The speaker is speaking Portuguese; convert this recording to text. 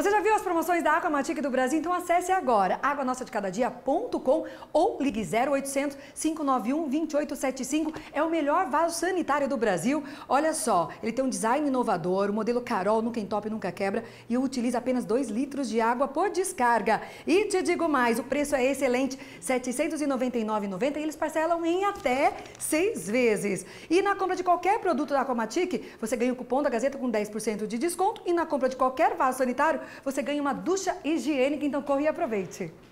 Você já viu as promoções da Aquamatic do Brasil? Então acesse agora águanossadecadadia.com ou ligue 0800 591 2875. É o melhor vaso sanitário do Brasil. Olha só, ele tem um design inovador, o modelo Carol, nunca entope, nunca quebra e utiliza apenas 2 litros de água por descarga. E te digo mais, o preço é excelente, R$ 799,90 e eles parcelam em até seis vezes. E na compra de qualquer produto da Aquamatic, você ganha o cupom da Gazeta com 10% de desconto e na compra de qualquer vaso sanitário você ganha uma ducha higiênica, então corra e aproveite.